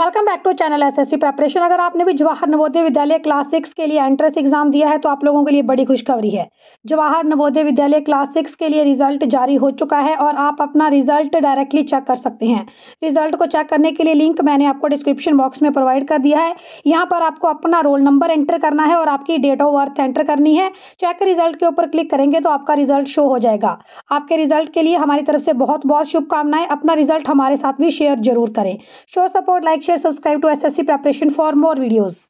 Welcome back to channel SSC preparation अगर आपने भी जवाहर नवोदय विद्यालय क्लास सिक्स के लिए एंट्रेंस एग्जाम दिया है तो आप लोगों के लिए बड़ी खुशखबरी है जवाहर नवोदय विद्यालय क्लास सिक्स के लिए रिजल्ट जारी हो चुका है और आप अपना रिजल्ट डायरेक्टली चेक कर सकते हैं रिजल्ट को चेक करने के लिए लिंक मैंने आपको डिस्क्रिप्शन बॉक्स में प्रोवाइड कर दिया है यहाँ पर आपको अपना रोल नंबर एंटर करना है और आपकी डेट ऑफ बर्थ एंटर करनी है चेक रिजल्ट के ऊपर क्लिक करेंगे तो आपका रिजल्ट शो हो जाएगा आपके रिजल्ट के लिए हमारी तरफ से बहुत बहुत शुभकामनाएं अपना रिजल्ट हमारे साथ भी शेयर जरूर करें show support like share, subscribe to SSC preparation for more videos.